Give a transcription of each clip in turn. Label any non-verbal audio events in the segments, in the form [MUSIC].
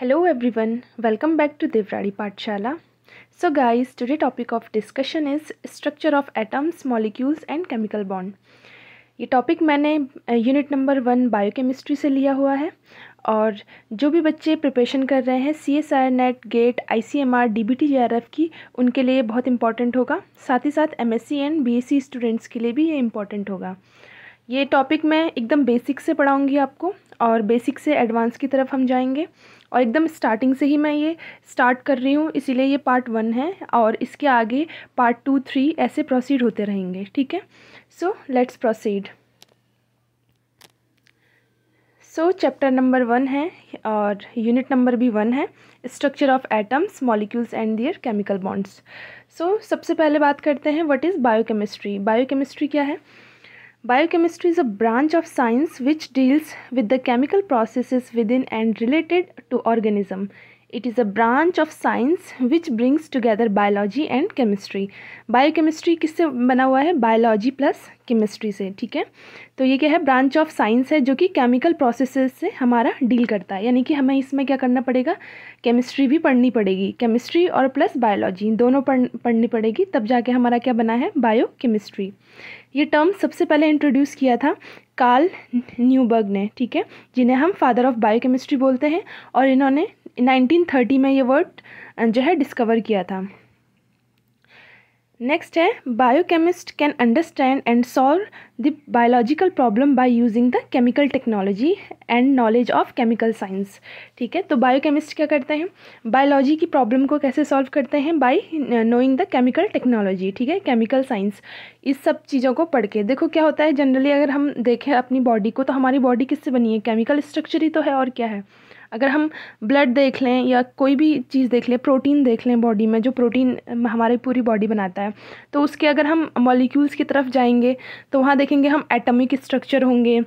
Hello everyone welcome back to Devradi Pathshala so guys today topic of discussion is structure of atoms molecules and chemical bond ये topic मैंने unit number one biochemistry से लिया हुआ है और जो भी बच्चे प्रिपरेशन कर रहे हैं C S R NET GATE I C M R D B T J R F की उनके लिए बहुत इंपॉर्टेंट होगा साथ ही साथ M S C and B S C students के लिए भी ये इंपॉर्टेंट होगा ये टॉपिक मैं एकदम बेसिक से पढ़ाऊँगी आपको और बेसिक से एडवांस की तरफ हम जाएंगे और एकदम स्टार्टिंग से ही मैं ये स्टार्ट कर रही हूँ इसीलिए ये पार्ट वन है और इसके आगे पार्ट टू थ्री ऐसे प्रोसीड होते रहेंगे ठीक है so let's proceed so chapter number one है और यूनिट नंबर भी वन है structure of atoms molecules and their chemical bonds so सबसे पहले बात करते हैं व्हाट इज़ बायोकेमिस्ट्री बायोकेमिस्ट्री क्या है Biochemistry is a branch of science which deals with the chemical processes within and related to organism. It is a branch of science which brings together biology and chemistry. Biochemistry किससे बना हुआ है biology plus chemistry से ठीक है तो ये क्या है branch of science है जो कि chemical processes से हमारा deal करता है यानी कि हमें इसमें क्या करना पड़ेगा chemistry भी पढ़नी पड़ेगी chemistry और plus biology दोनों पढ़ पढ़नी पड़ेगी तब जाके हमारा क्या बना है biochemistry. ये टर्म सबसे पहले इंट्रोड्यूस किया था कार्ल न्यूबर्ग ने ठीक है जिन्हें हम फादर ऑफ बायोकेमिस्ट्री बोलते हैं और इन्होंने 1930 में ये वर्ड जो है डिस्कवर किया था नेक्स्ट है biochemist can understand and solve the biological problem by using the chemical technology and knowledge of chemical science ठीक है तो बायोकेमिस्ट क्या करते हैं बायोलॉजी की प्रॉब्लम को कैसे सॉल्व करते हैं by knowing the chemical technology ठीक है केमिकल साइंस इस सब चीज़ों को पढ़ के देखो क्या होता है जनरली अगर हम देखें अपनी बॉडी को तो हमारी बॉडी किससे बनी है केमिकल स्ट्रक्चर ही तो है और क्या है अगर हम ब्लड देख लें या कोई भी चीज़ देख लें प्रोटीन देख लें बॉडी में जो प्रोटीन हमारे पूरी बॉडी बनाता है तो उसके अगर हम मॉलिक्यूल्स की तरफ जाएंगे तो वहाँ देखेंगे हम एटमिक स्ट्रक्चर होंगे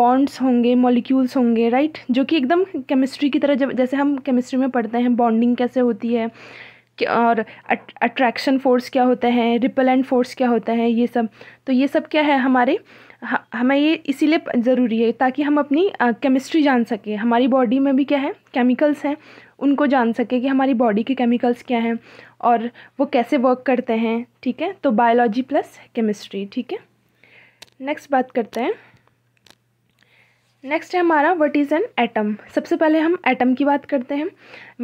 बॉन्ड्स होंगे मॉलिक्यूल्स होंगे राइट जो कि एकदम केमिस्ट्री की तरह जब जैसे हम केमिस्ट्री में पढ़ते हैं बॉन्डिंग कैसे होती है और अट्रैक्शन फोर्स क्या होता है रिपेलेंट फोर्स क्या होता है ये सब तो ये सब क्या है हमारे हमें ये इसीलिए ज़रूरी है ताकि हम अपनी केमिस्ट्री जान सकें हमारी बॉडी में भी क्या है केमिकल्स हैं उनको जान सकें कि हमारी बॉडी के केमिकल्स क्या हैं और वो कैसे वर्क करते हैं ठीक है तो बायोलॉजी प्लस केमिस्ट्री ठीक है नेक्स्ट बात करते हैं नेक्स्ट है हमारा व्हाट इज़ एन एटम सबसे पहले हम एटम की बात करते हैं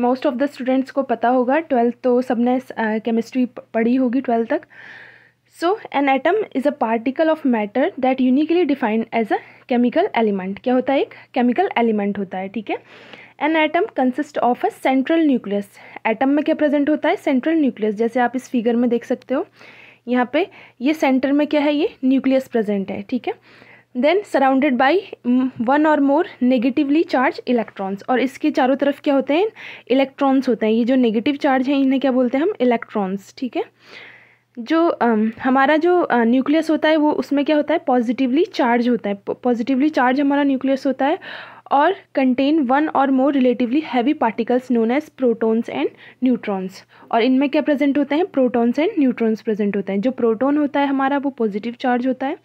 मोस्ट ऑफ़ द स्टूडेंट्स को पता होगा ट्वेल्थ तो सबने केमिस्ट्री पढ़ी होगी ट्वेल्थ तक so an atom is a particle of matter that uniquely defined as a chemical element क्या होता है एक केमिकल एलिमेंट होता है ठीक है an atom consist of a central nucleus atom में क्या प्रेजेंट होता है सेंट्रल न्यूक्लियस जैसे आप इस फिगर में देख सकते हो यहाँ पे ये सेंटर में क्या है ये न्यूक्लियस प्रेजेंट है ठीक है then surrounded by one or more negatively charge electrons और इसके चारों तरफ क्या होते हैं इलेक्ट्रॉन्स होते हैं ये जो नेगेटिव चार्ज हैं इन्हें क्या बोलते हैं हम इलेक्ट्रॉन्स ठीक है जो हमारा जो न्यूक्लियस होता है वो उसमें क्या होता है पॉजिटिवली चार्ज होता है पॉजिटिवली चार्ज हमारा न्यूक्लियस होता है और contain one or more relatively heavy particles known as protons and neutrons और इनमें क्या प्रेजेंट होते हैं प्रोटॉन्स एंड न्यूट्रॉन्स प्रेजेंट होते हैं जो प्रोटॉन होता है हमारा वो पॉजिटिव चार्ज होता है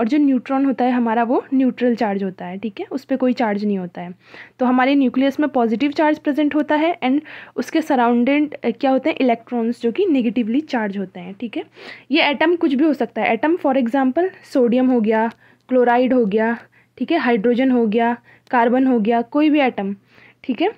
और जो न्यूट्रॉन होता है हमारा वो न्यूट्रल चार्ज होता है ठीक है उस पर कोई चार्ज नहीं होता है तो हमारे न्यूक्लियस में पॉजिटिव चार्ज प्रेजेंट होता है एंड उसके सराउंडेड क्या होते हैं इलेक्ट्रॉन्स जो कि नेगेटिवली चार्ज होते हैं ठीक है ये एटम कुछ भी हो सकता है एटम फॉर एग्जाम्पल सोडियम हो गया क्लोराइड हो गया ठीक है हाइड्रोजन हो गया कार्बन हो गया कोई भी एटम ठीक है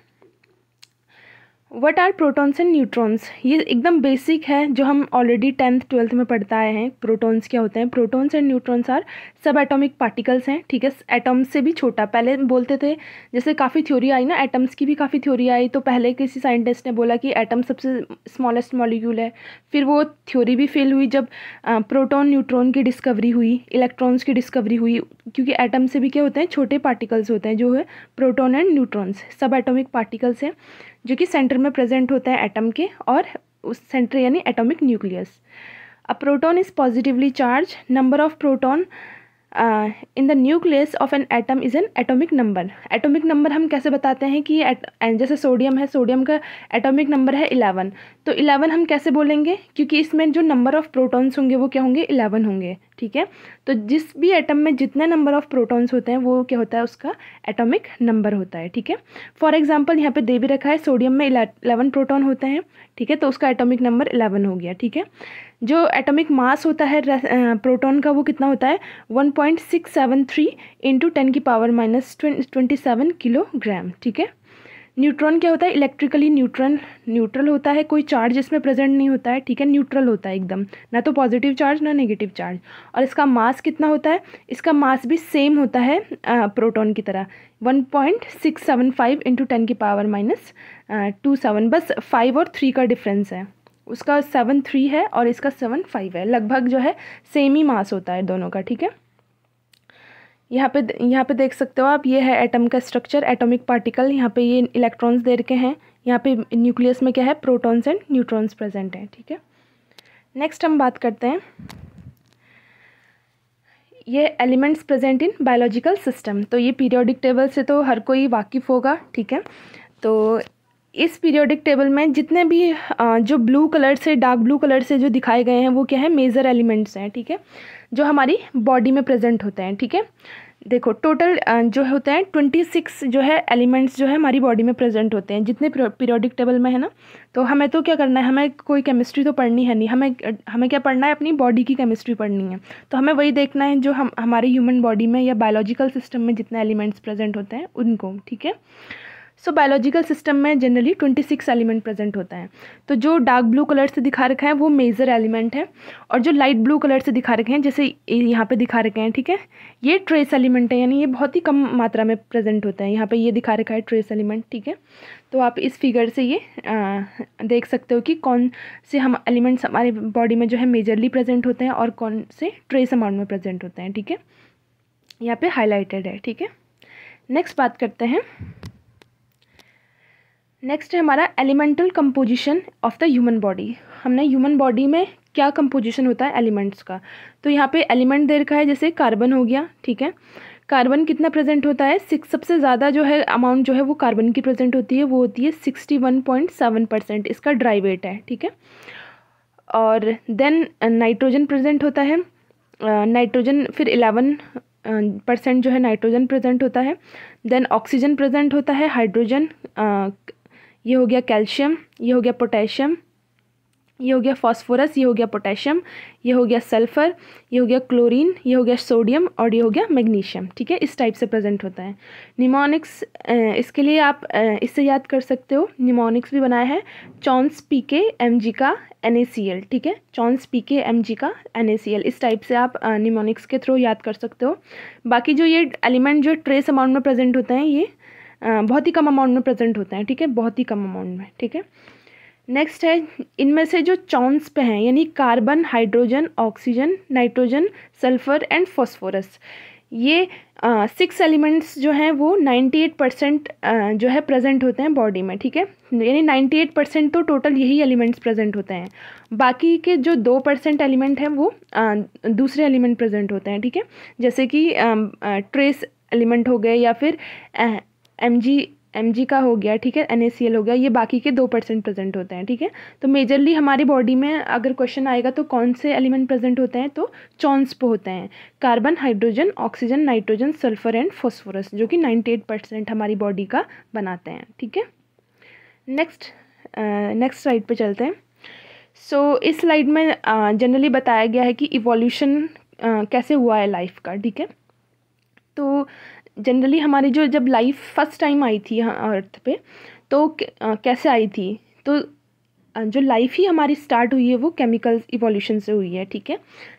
what are protons and neutrons ये एकदम बेसिक है जो हम ऑलरेडी टेंथ ट्वेल्थ में पढ़ता आए हैं प्रोटॉन्स क्या होते हैं protons and neutrons are subatomic particles हैं ठीक है एटम्स से भी छोटा पहले बोलते थे जैसे काफ़ी थ्योरी आई ना एटम्स की भी काफ़ी थ्योरी आई तो पहले किसी साइंटिस्ट ने बोला कि एटम सबसे स्मॉलेस्ट मॉलिक्यूल है फिर वो थ्योरी भी फेल हुई जब प्रोटोन न्यूट्रॉन की डिस्कवरी हुई इलेक्ट्रॉन्स की डिस्कवरी हुई क्योंकि एटम्स से भी क्या होते हैं छोटे पार्टिकल्स होते हैं जो है proton and neutrons subatomic particles हैं जो कि सेंटर में प्रेजेंट होता है एटम के और उस सेंटर यानी atomic nucleus a proton is positively charge number of proton in the nucleus of an atom is an atomic number atomic number हम कैसे बताते हैं कि जैसे सोडियम है सोडियम का एटॉमिक नंबर है इलेवन तो इलेवन हम कैसे बोलेंगे क्योंकि इसमें जो नंबर ऑफ़ प्रोटॉन्स होंगे वो क्या होंगे इलेवन होंगे ठीक है तो जिस भी एटम में जितने नंबर ऑफ प्रोटॉन्स होते हैं वो क्या होता है उसका एटॉमिक नंबर होता है ठीक है फॉर एग्जांपल यहाँ पे दे भी रखा है सोडियम में इलेवन प्रोटॉन होते हैं ठीक है तो उसका एटॉमिक नंबर इलेवन हो गया ठीक है जो एटॉमिक मास होता है प्रोटॉन का वो कितना होता है one point six seven three into ten की power minus twenty seven kilogram ठीक है न्यूट्रॉन क्या होता है इलेक्ट्रिकली न्यूट्रल न्यूट्रल होता है कोई चार्ज इसमें प्रेजेंट नहीं होता है ठीक है न्यूट्रल होता है एकदम ना तो पॉजिटिव चार्ज ना नेगेटिव चार्ज और इसका मास कितना होता है इसका मास भी सेम होता है प्रोटॉन की तरह one point six seven five into ten की पावर माइनस टू सेवन बस फाइव और थ्री का डिफरेंस है उसका सेवन थ्री है और इसका सेवन फाइव है लगभग जो है सेम ही मास होता है दोनों का ठीक है यहाँ पे यहाँ पे देख सकते हो आप ये है एटम का स्ट्रक्चर एटॉमिक पार्टिकल यहाँ पे ये इलेक्ट्रॉन्स देर के हैं यहाँ पे न्यूक्लियस में क्या है प्रोटॉन्स एंड न्यूट्रॉन्स प्रेजेंट हैं ठीक है नेक्स्ट हम बात करते हैं ये elements present in biological system तो ये पीरियोडिक टेबल से तो हर कोई वाकिफ़ होगा ठीक है तो इस पीरियोडिक टेबल में जितने भी जो ब्लू कलर से डार्क ब्लू कलर से जो दिखाए गए हैं वो क्या है मेजर एलिमेंट्स हैं ठीक है जो हमारी बॉडी में प्रेजेंट होते हैं ठीक है देखो टोटल जो होते हैं ट्वेंटी सिक्स जो है एलिमेंट्स जो है हमारी बॉडी में प्रेजेंट होते हैं जितने पीरियोडिक टेबल में है ना तो हमें तो क्या करना है हमें कोई केमिस्ट्री तो पढ़नी है नहीं हमें हमें क्या पढ़ना है अपनी बॉडी की केमिस्ट्री पढ़नी है तो हमें वही देखना है जो हम हमारे ह्यूमन बॉडी में या बायोलॉजिकल सिस्टम में जितने एलिमेंट्स प्रेजेंट होते हैं उनको ठीक है सो बायोलॉजिकल सिस्टम में generally twenty six element present होता है तो जो डार्क ब्लू कलर से दिखा रखा है वो मेजर एलिमेंट है और जो लाइट ब्लू कलर से दिखा रखे हैं जैसे यहाँ पे दिखा रखे हैं ठीक है ये ट्रेस एलिमेंट है यानी ये बहुत ही कम मात्रा में प्रेजेंट होता है यहाँ पे ये दिखा रखा है ट्रेस एलिमेंट ठीक है तो आप इस फिगर से ये आ, देख सकते हो कि कौन से हम एलिमेंट्स हमारे बॉडी में जो है मेजरली प्रेजेंट होते हैं और कौन से ट्रेस अमाउंट में प्रेजेंट होते हैं ठीक है यहाँ पर हाईलाइटेड है ठीक है नेक्स्ट बात करते हैं नेक्स्ट है हमारा elemental composition of the human body हमने ह्यूमन बॉडी में क्या कंपोजिशन होता है एलिमेंट्स का तो यहाँ पे एलिमेंट दे रखा है जैसे कार्बन हो गया ठीक है कार्बन कितना प्रेजेंट होता है सिक्स सबसे ज़्यादा जो है अमाउंट जो है वो कार्बन की प्रेजेंट होती है वो होती है sixty one point seven percent इसका ड्राई वेट है ठीक है और देन नाइट्रोजन प्रेजेंट होता है नाइट्रोजन uh, फिर इलेवन परसेंट uh, जो है नाइट्रोजन प्रेजेंट होता है देन ऑक्सीजन प्रेजेंट होता है हाइड्रोजन ये हो गया कैल्शियम ये हो गया पोटेशियम ये हो गया फॉस्फोरस ये हो गया पोटेशियम ये हो गया सल्फर ये हो गया क्लोरीन ये हो गया सोडियम और ये हो गया मैग्नीशियम ठीक है इस टाइप से प्रेजेंट होता है निमोनिक्स इसके लिए आप इससे याद कर सकते हो निमोनिक्स भी बनाया है चॉन्स पी के एम जी का एन ए सी एल ठीक है चॉन्स पी के एम जी का एन ए सी एल इस टाइप से आप निमोनिक्स के थ्रू याद कर सकते हो बाकी जो ये एलिमेंट जो ट्रेस अमाउंट में प्रेजेंट होते हैं ये बहुत ही कम अमाउंट में प्रेजेंट होते हैं ठीक है बहुत ही कम अमाउंट में ठीक है नेक्स्ट है इनमें से जो चौंस पे हैं यानी carbon hydrogen oxygen nitrogen sulphur and phosphorus ये सिक्स एलिमेंट्स जो हैं वो नाइन्टी एट परसेंट जो है प्रेजेंट होते हैं बॉडी में ठीक है यानी नाइन्टी एट परसेंट तो टोटल यही एलिमेंट्स प्रेजेंट होते हैं बाकी के जो दो परसेंट एलिमेंट हैं वो uh, दूसरे एलिमेंट प्रेजेंट होते हैं ठीक है जैसे कि ट्रेस एलिमेंट हो गए या फिर एम जी एम जी का हो गया ठीक है एन सी एल हो गया ये बाकी के दो परसेंट प्रेजेंट होते हैं ठीक है तो मेजरली हमारी बॉडी में अगर क्वेश्चन आएगा तो कौन से एलिमेंट प्रेजेंट होते हैं तो चौंसप पे होते हैं carbon hydrogen oxygen nitrogen sulphur and phosphorus जो कि नाइन्टी एट परसेंट हमारी बॉडी का बनाते हैं ठीक है नेक्स्ट नेक्स्ट स्लाइड पर चलते हैं सो so, इस स्लाइड में जनरली uh, बताया गया है कि इवोल्यूशन uh, कैसे हुआ है लाइफ का ठीक है तो जनरली हमारी जो जब लाइफ फर्स्ट टाइम आई थी अर्थ पे तो कैसे आई थी तो जो लाइफ ही हमारी स्टार्ट हुई है वो केमिकल्स इवोल्यूशन से हुई है ठीक है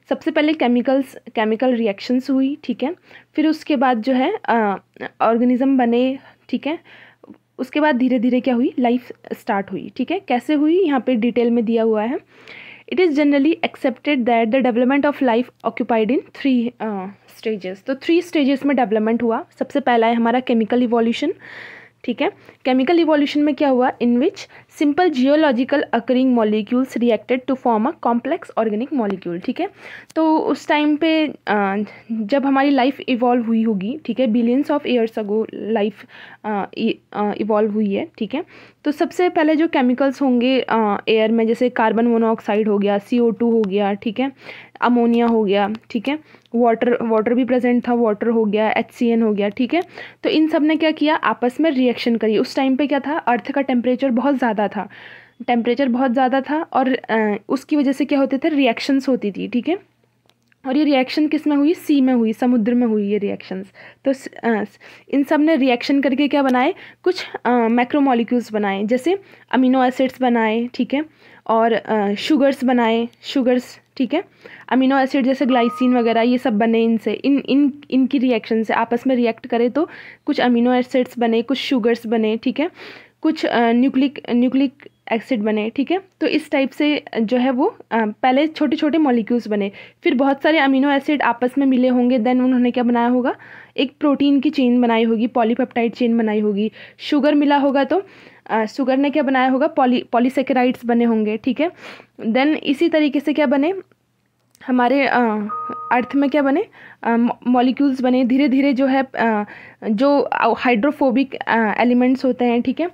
सबसे पहले केमिकल्स केमिकल रिएक्शंस हुई ठीक है फिर उसके बाद जो है ऑर्गेनिज्म बने ठीक है उसके बाद धीरे धीरे क्या हुई लाइफ स्टार्ट हुई ठीक है कैसे हुई यहाँ पे डिटेल में दिया हुआ है it is generally accepted that the development of life occupied in three stages तो थ्री स्टेजेस में डेवलपमेंट हुआ सबसे पहला है हमारा केमिकल इवोल्यूशन ठीक है केमिकल इवोल्यूशन में क्या हुआ in which simple geological occurring molecules reacted to form a complex organic molecule ठीक है तो उस टाइम पे जब हमारी लाइफ इवॉल्व हुई होगी ठीक है billions of years ago life evolve हुई है ठीक है तो सबसे पहले जो केमिकल्स होंगे एयर में जैसे कार्बन मोनोऑक्साइड हो गया सी ओ टू हो गया ठीक है अमोनिया हो गया ठीक है वाटर वाटर भी प्रेजेंट था वाटर हो गया एच सी एन हो गया ठीक है तो इन सब ने क्या किया आपस में रिएक्शन करी उस टाइम पे क्या था अर्थ का टेम्परेचर बहुत ज़्यादा था टेम्परेचर बहुत ज़्यादा था और उसकी वजह से क्या होते थे रिएक्शंस होती थी ठीक है और ये रिएक्शन किस में हुई सी में हुई समुद्र में हुई ये रिएक्शंस तो इन सब ने रिएक्शन करके क्या बनाए कुछ मैक्रोमोलिक्यूल्स बनाए जैसे अमीनो एसिड्स बनाए ठीक है और शुगर्स बनाए शुगर्स ठीक है अमीनो एसिड जैसे ग्लाइसिन वगैरह ये सब बने इनसे इन इन इनकी रिएक्शन से आपस में रिएक्ट करें तो कुछ अमीनो एसिड्स बने कुछ शुगर्स बने ठीक है कुछ न्यूक्लिक न्यूक्लिक एसिड बने ठीक है तो इस टाइप से जो है वो पहले छोटे छोटे मॉलिक्यूल्स बने फिर बहुत सारे अमीनो एसिड आपस में मिले होंगे देन उन्होंने क्या बनाया होगा एक प्रोटीन की चेन बनाई होगी पॉलीपेप्टाइड चेन बनाई होगी शुगर मिला होगा तो शुगर ने क्या बनाया होगा पॉली पॉलीसेकेराइड्स बने होंगे ठीक है देन इसी तरीके से क्या बने हमारे अर्थ में क्या बने मॉलिक्यूल्स बने धीरे धीरे जो है जो हाइड्रोफोबिक एलिमेंट्स होते हैं ठीक है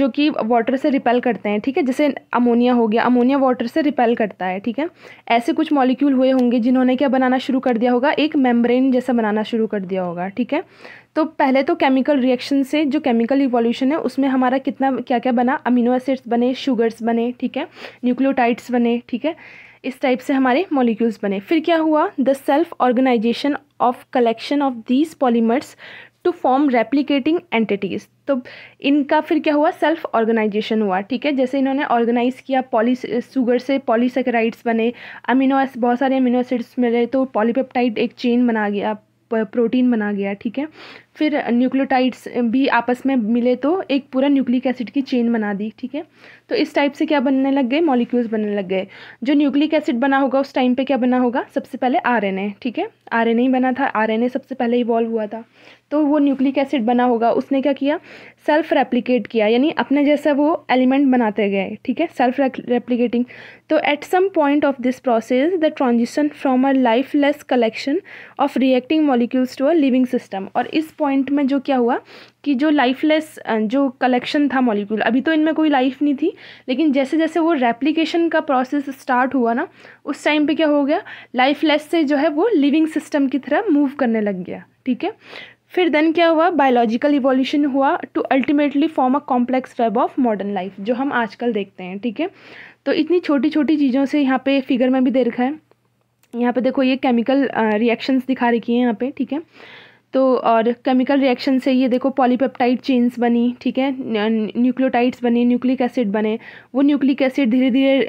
जो कि वाटर से रिपेल करते हैं ठीक है जैसे अमोनिया हो गया अमोनिया वाटर से रिपेल करता है ठीक है ऐसे कुछ मॉलिक्यूल हुए होंगे जिन्होंने क्या बनाना शुरू कर दिया होगा एक मेम्ब्रेन जैसा बनाना शुरू कर दिया होगा ठीक है तो पहले तो केमिकल रिएक्शन से जो केमिकल इवोल्यूशन है उसमें हमारा कितना क्या क्या बना अमीनो एसिड्स बने शुगर्स बने ठीक है न्यूक्लियोटाइड्स बने ठीक है इस टाइप से हमारे मॉलिक्यूल्स बने फिर क्या हुआ the self organization of collection of these polymers to form replicating entities तो इनका फिर क्या हुआ सेल्फ ऑर्गेनाइजेशन हुआ ठीक है जैसे इन्होंने ऑर्गेनाइज़ किया पॉली शुगर से पॉलीसेकेराइड्स बने अमीनो एसिड बहुत सारे अमीनो एसिड्स मिले तो पॉलीपेप्टाइड एक चेन बना गया प्रोटीन बना गया ठीक है फिर न्यूक्लियोटाइड्स भी आपस में मिले तो एक पूरा न्यूक्लिक एसिड की चेन बना दी ठीक है तो इस टाइप से क्या बनने लग गए मॉलिक्यूल्स बनने लग गए जो न्यूक्लिक एसिड बना होगा उस टाइम पे क्या बना होगा सबसे पहले आर ठीक है आर ही बना था आर सबसे पहले इवॉल्व हुआ था तो वो न्यूक्लिक एसिड बना होगा उसने क्या किया सेल्फ रेप्लिकेट किया यानी अपने जैसा वो एलिमेंट बनाते गए ठीक है सेल्फ रेप्लीकेटिंग तो at some point of this process the transition from a lifeless collection of reacting molecules to a living system और इस पॉइंट पॉइंट में जो क्या हुआ कि जो लाइफलेस जो कलेक्शन था मॉलिक्यूल अभी तो इनमें कोई लाइफ नहीं थी लेकिन जैसे जैसे वो रेप्लिकेशन का प्रोसेस स्टार्ट हुआ ना उस टाइम पे क्या हो गया लाइफलेस से जो है वो लिविंग सिस्टम की तरह मूव करने लग गया ठीक है फिर देन क्या हुआ बायोलॉजिकल इवोल्यूशन हुआ to ultimately form a complex web of modern life जो हम आजकल देखते हैं ठीक है तो इतनी छोटी छोटी चीज़ों से यहाँ पे फिगर में भी दे रखा है यहाँ पे देखो ये केमिकल रिएक्शंस दिखा रखी है यहाँ पे ठीक है तो और केमिकल रिएक्शन से ये देखो पॉलीपेप्टाइड चेन्स बनी ठीक है न्यूक्लियोटाइड्स बने न्यूक्लिक एसिड बने वो न्यूक्लिक एसिड धीरे धीरे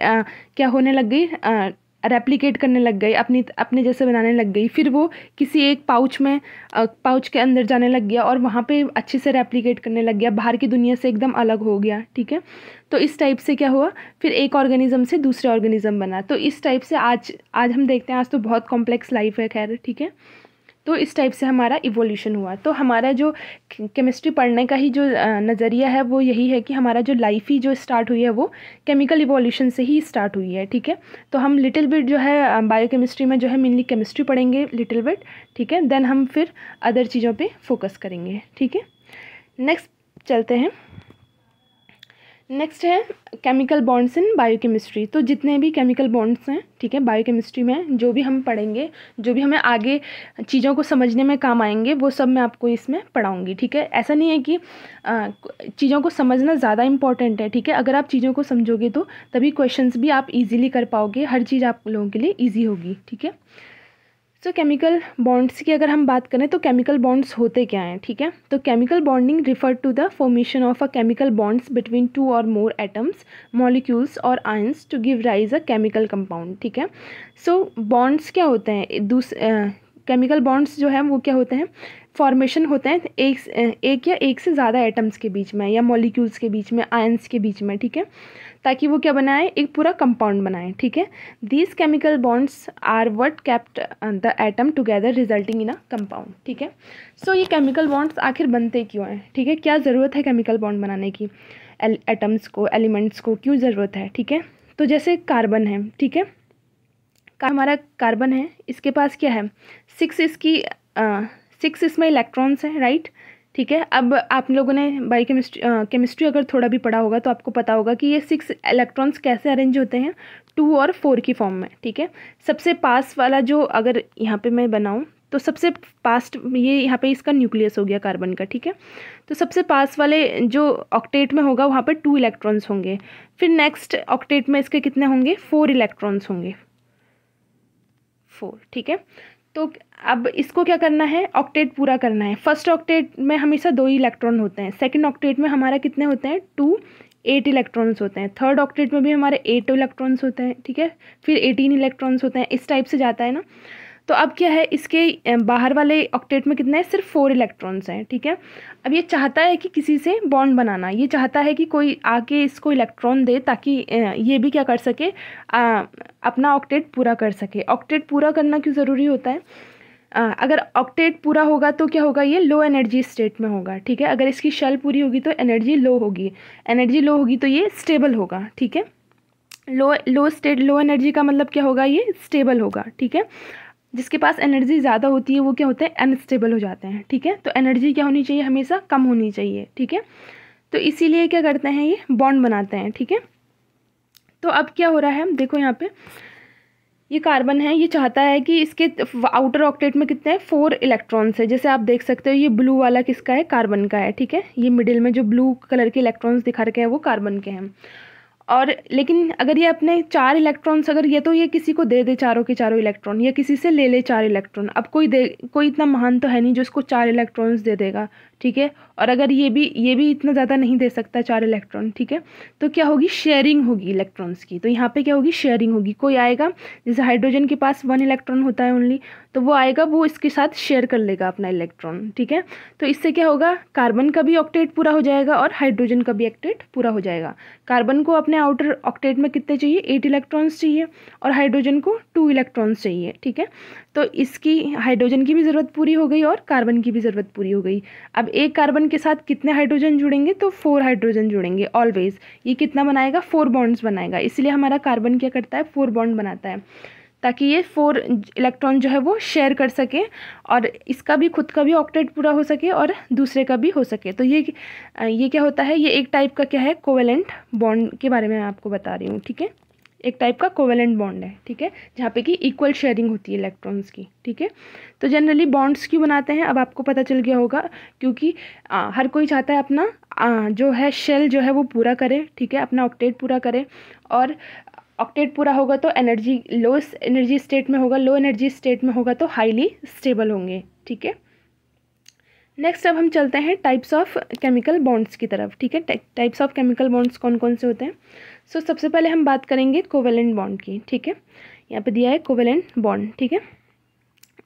क्या होने लग गई रेप्लिकेट करने लग गई अपनी अपने जैसे बनाने लग गई फिर वो किसी एक पाउच में पाउच के अंदर जाने लग गया और वहाँ पे अच्छे से रेप्लिकेट करने लग गया बाहर की दुनिया से एकदम अलग हो गया ठीक है तो इस टाइप से क्या हुआ फिर एक ऑर्गेनिज्म से दूसरे ऑर्गेनिज़म बना तो इस टाइप से आज आज हम देखते हैं आज तो बहुत कॉम्प्लेक्स लाइफ है खैर ठीक है तो इस टाइप से हमारा इवोल्यूशन हुआ तो हमारा जो केमिस्ट्री पढ़ने का ही जो नज़रिया है वो यही है कि हमारा जो लाइफ ही जो स्टार्ट हुई है वो केमिकल इवोल्यूशन से ही स्टार्ट हुई है ठीक है तो हम लिटिल बिट जो है बायोकेमिस्ट्री में जो है मेनली केमिस्ट्री पढ़ेंगे लिटिल बिट ठीक है देन हम फिर अदर चीज़ों पर फोकस करेंगे ठीक है नेक्स्ट चलते हैं नेक्स्ट है केमिकल बॉन्ड्स इन बायोकेमिस्ट्री तो जितने भी केमिकल बॉन्ड्स हैं ठीक है बायोकेमिस्ट्री में जो भी हम पढ़ेंगे जो भी हमें आगे चीज़ों को समझने में काम आएंगे वो सब मैं आपको इसमें पढ़ाऊँगी ठीक है ऐसा नहीं है कि चीज़ों को समझना ज़्यादा इंपॉर्टेंट है ठीक है अगर आप चीज़ों को समझोगे तो तभी क्वेश्चन भी आप ईजिली कर पाओगे हर चीज़ आप लोगों के लिए ईजी होगी ठीक है सो केमिकल बॉन्ड्स की अगर हम बात करें तो केमिकल बॉन्ड्स होते क्या हैं ठीक है तो chemical bonding refer to the formation of a chemical bonds between two और मोर एटम्स मॉलिक्यूल्स और ions to give rise a chemical compound ठीक है सो बॉन्ड्स क्या होते हैं दूस केमिकल बॉन्ड्स जो है वो क्या होते हैं फॉर्मेशन होते हैं एक एक या एक से ज़्यादा एटम्स के बीच में या मॉलिक्यूल्स के बीच में आयंस के बीच में ठीक है ताकि वो क्या बनाए एक पूरा कंपाउंड बनाए ठीक है these chemical bonds are what kept the atom together resulting in a compound ठीक है सो ये केमिकल बॉन्ड्स आखिर बनते क्यों हैं ठीक है क्या ज़रूरत है केमिकल बॉन्ड बनाने की एटम्स को एलिमेंट्स को क्यों ज़रूरत है ठीक है तो जैसे कार्बन है ठीक है हमारा कार्बन है इसके पास क्या है सिक्स इसकी आ, uh, सिक्स इसमें इलेक्ट्रॉन्स हैं राइट ठीक है अब आप लोगों ने बाई केमिस्ट्री केमिस्ट्री अगर थोड़ा भी पढ़ा होगा तो आपको पता होगा कि ये सिक्स इलेक्ट्रॉन्स कैसे अरेंज होते हैं टू और फोर की फॉर्म में ठीक है सबसे पास वाला जो अगर यहाँ पे मैं बनाऊँ तो सबसे पास्ट ये यहाँ पे इसका न्यूक्लियस हो गया कार्बन का ठीक है तो सबसे पास वाले जो ऑक्टेट में होगा वहाँ पर टू इलेक्ट्रॉन्स होंगे फिर नेक्स्ट ऑक्टेट में इसके कितने होंगे फोर इलेक्ट्रॉन्स होंगे फोर ठीक है तो अब इसको क्या करना है ऑक्टेट पूरा करना है फर्स्ट ऑक्टेट में हमेशा दो ही इलेक्ट्रॉन होते हैं सेकेंड ऑक्टेट में हमारा कितने होते हैं टू एट इलेक्ट्रॉन्स होते हैं थर्ड ऑक्टेट में भी हमारे एट इलेक्ट्रॉन्स होते हैं ठीक है फिर एटीन इलेक्ट्रॉन्स होते हैं इस टाइप से जाता है ना तो अब क्या है इसके बाहर वाले ऑक्टेट में कितने हैं सिर्फ फोर इलेक्ट्रॉन्स हैं ठीक है अब ये चाहता है कि किसी से बॉन्ड बनाना ये चाहता है कि कोई आके इसको इलेक्ट्रॉन दे ताकि ये भी क्या कर सके आ, अपना ऑक्टेट पूरा कर सके ऑक्टेट पूरा करना क्यों ज़रूरी होता है आ, अगर ऑक्टेट पूरा होगा तो क्या होगा ये लो एनर्जी स्टेट में होगा ठीक है अगर इसकी शल पूरी होगी तो एनर्जी लो होगी एनर्जी लो होगी तो ये स्टेबल होगा ठीक है लो लो स्टेट लो एनर्जी का मतलब क्या होगा ये स्टेबल होगा ठीक है जिसके पास एनर्जी ज़्यादा होती है वो क्या होते हैं अनस्टेबल हो जाते हैं ठीक है तो एनर्जी क्या होनी चाहिए हमेशा कम होनी चाहिए ठीक है तो इसीलिए क्या करते हैं ये बॉन्ड बनाते हैं ठीक है तो अब क्या हो रहा है देखो यहाँ पे ये कार्बन है ये चाहता है कि इसके आउटर ऑक्टेट में कितने हैं फोर इलेक्ट्रॉन्स है जैसे आप देख सकते हो ये ब्लू वाला किसका है कार्बन का है ठीक है ये मिडिल में जो ब्लू कलर के इलेक्ट्रॉन्स दिखा रखे हैं वो कार्बन के हैं और लेकिन अगर ये अपने चार इलेक्ट्रॉन्स अगर ये तो ये किसी को दे दे चारों के चारों इलेक्ट्रॉन या किसी से ले ले चार इलेक्ट्रॉन अब कोई दे कोई इतना महान तो है नहीं जो इसको चार इलेक्ट्रॉन्स दे देगा ठीक है और अगर ये भी ये भी इतना ज़्यादा नहीं दे सकता चार इलेक्ट्रॉन ठीक है तो क्या होगी शेयरिंग होगी इलेक्ट्रॉन्स की तो यहाँ पर क्या होगी शेयरिंग होगी कोई आएगा जैसे हाइड्रोजन के पास वन इलेक्ट्रॉन होता है ओनली तो वो आएगा वो इसके साथ शेयर कर लेगा अपना इलेक्ट्रॉन ठीक है तो इससे क्या होगा कार्बन का भी ऑक्टेट पूरा हो जाएगा और हाइड्रोजन का भी ऑक्टेट पूरा हो जाएगा कार्बन को अपने आउटर ऑक्टेट में कितने चाहिए एट इलेक्ट्रॉन्स चाहिए और हाइड्रोजन को टू इलेक्ट्रॉन्स चाहिए ठीक है तो इसकी हाइड्रोजन की भी ज़रूरत पूरी हो गई और कार्बन की भी ज़रूरत पूरी हो गई अब एक कार्बन के साथ कितने हाइड्रोजन जुड़ेंगे तो फोर हाइड्रोजन जुड़ेंगे ऑलवेज ये कितना बनाएगा फोर बॉन्ड्स बनाएगा इसलिए हमारा कार्बन क्या करता है फोर बॉन्ड बनाता है ताकि ये फोर इलेक्ट्रॉन जो है वो शेयर कर सके और इसका भी खुद का भी ऑक्टेट पूरा हो सके और दूसरे का भी हो सके तो ये ये क्या होता है ये एक टाइप का क्या है कोवेलेंट बॉन्ड के बारे में मैं आपको बता रही हूँ ठीक है एक टाइप का कोवेलेंट बॉन्ड है ठीक है जहाँ पे कि इक्वल शेयरिंग होती है इलेक्ट्रॉन्स की ठीक है तो जनरली बॉन्ड्स क्यों बनाते हैं अब आपको पता चल गया होगा क्योंकि आ, हर कोई चाहता है अपना आ, जो है शेल जो है वो पूरा करे ठीक है अपना ऑक्टेट पूरा करे और ऑक्टेट पूरा होगा तो एनर्जी लो एनर्जी स्टेट में होगा लो एनर्जी स्टेट में होगा तो हाईली स्टेबल होंगे ठीक है नेक्स्ट अब हम चलते हैं टाइप्स ऑफ केमिकल बॉन्ड्स की तरफ ठीक है टाइप्स ऑफ केमिकल बॉन्ड्स कौन कौन से होते हैं सो so, सबसे पहले हम बात करेंगे कोवेलेंट बॉन्ड की ठीक है यहाँ पे दिया है कोवेलेंट बॉन्ड ठीक है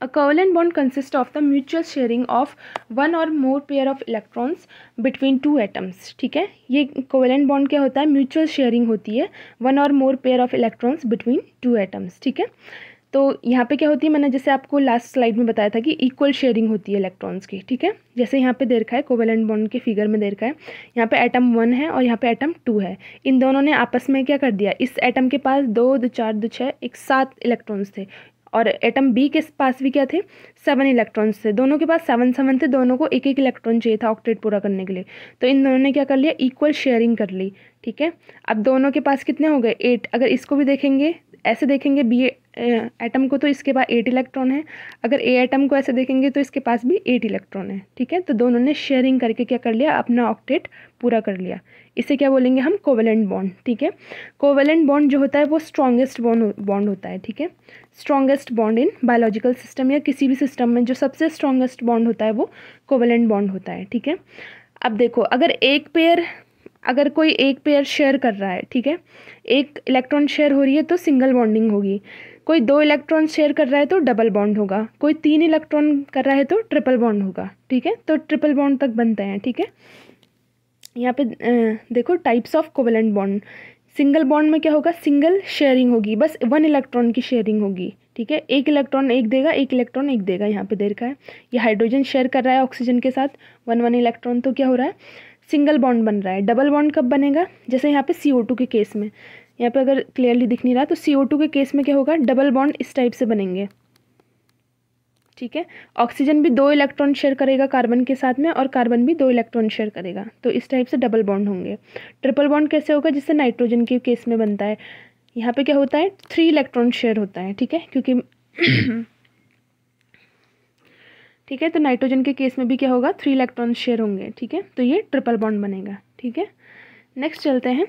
A covalent bond consists of the mutual sharing of one or more pair of electrons between two atoms ठीक है ये covalent bond क्या होता है mutual sharing होती है one or more pair of electrons between two atoms ठीक है तो यहाँ पे क्या होती है मैंने जैसे आपको लास्ट स्लाइड में बताया था कि इक्वल शेयरिंग होती है इलेक्ट्रॉन्स की ठीक है जैसे यहाँ पे देखा है कोवेलेंट बॉन्ड के फिगर में देखा है यहाँ पे एटम वन है और यहाँ पे एटम टू है इन दोनों ने आपस में क्या कर दिया इस एटम के पास दो दो चार दो छः एक सात इलेक्ट्रॉन्स थे और एटम बी के पास भी क्या थे सेवन इलेक्ट्रॉन्स थे दोनों के पास सेवन सेवन थे दोनों को एक एक इलेक्ट्रॉन चाहिए था ऑक्टेट पूरा करने के लिए तो इन दोनों ने क्या कर लिया इक्वल शेयरिंग कर ली ठीक है अब दोनों के पास कितने हो गए एट अगर इसको भी देखेंगे ऐसे देखेंगे बी एटम को तो इसके पास एट इलेक्ट्रॉन है अगर ए एटम को ऐसे देखेंगे तो इसके पास भी एट इलेक्ट्रॉन है ठीक है तो दोनों ने शेयरिंग करके क्या कर लिया अपना ऑक्टेट पूरा कर लिया इसे क्या बोलेंगे हम कोवेलेंट बॉन्ड ठीक है कोवेलेंट बॉन्ड जो होता है वो स्ट्रॉन्गेस्ट बॉन्ड बॉन्ड होता है ठीक है strongest bond in biological system या किसी भी सिस्टम में जो सबसे स्ट्रॉन्गेस्ट बॉन्ड होता है वो कोवेलेंट बॉन्ड होता है ठीक है अब देखो अगर एक पेयर अगर कोई एक पेयर शेयर कर रहा है ठीक है एक इलेक्ट्रॉन शेयर हो रही है तो सिंगल बॉन्डिंग होगी कोई दो इलेक्ट्रॉन शेयर कर रहा है तो डबल बॉन्ड होगा कोई तीन इलेक्ट्रॉन कर रहा है तो ट्रिपल बॉन्ड होगा ठीक है तो ट्रिपल बॉन्ड तक बनते हैं ठीक है यहाँ पे देखो types of covalent bond single bond में क्या होगा सिंगल शेयरिंग होगी बस वन इलेक्ट्रॉन की शेयरिंग होगी ठीक है एक इलेक्ट्रॉन एक देगा एक इलेक्ट्रॉन एक देगा यहाँ पे देर का है ये हाइड्रोजन शेयर कर रहा है ऑक्सीजन के साथ वन वन इलेक्ट्रॉन तो क्या हो रहा है सिंगल बॉन्ड बन रहा है डबल बॉन्ड कब बनेगा जैसे यहाँ पे सी के केस में यहाँ पे अगर क्लियरली दिख नहीं रहा तो सी के केस में क्या होगा डबल बॉन्ड इस टाइप से बनेंगे ठीक है ऑक्सीजन भी दो इलेक्ट्रॉन शेयर करेगा कार्बन के साथ में और कार्बन भी दो इलेक्ट्रॉन शेयर करेगा तो इस टाइप से डबल बॉन्ड होंगे ट्रिपल बॉन्ड कैसे होगा जिससे नाइट्रोजन के केस में बनता है यहाँ पे क्या होता है थ्री इलेक्ट्रॉन शेयर होता है ठीक है क्योंकि ठीक है तो नाइट्रोजन के केस में भी क्या होगा थ्री इलेक्ट्रॉन शेयर होंगे ठीक है तो ये ट्रिपल बॉन्ड बनेगा ठीक है नेक्स्ट चलते हैं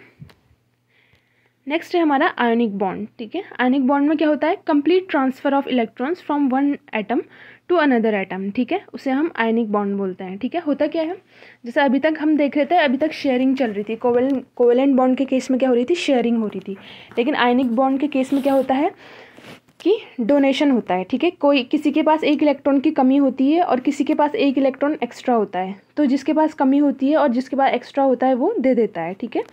नेक्स्ट है हमारा आयोनिक बॉन्ड ठीक है आयोनिक बॉन्ड में क्या होता है complete transfer of electrons from one atom to another atom ठीक है उसे हम आयोनिक बॉन्ड बोलते हैं ठीक है होता क्या है जैसे अभी तक हम देख रहे थे अभी तक शेयरिंग चल रही थी कोवेलेंट कोवेलेंट बॉन्ड के केस में क्या हो रही थी शेयरिंग हो रही थी लेकिन आयनिक बॉन्ड के केस में क्या होता है की डोनेशन होता है ठीक है कोई किसी के पास एक इलेक्ट्रॉन की कमी होती है और किसी के पास एक इलेक्ट्रॉन एक्स्ट्रा होता है तो जिसके पास कमी होती है और जिसके पास एक्स्ट्रा होता है वो दे देता है ठीक है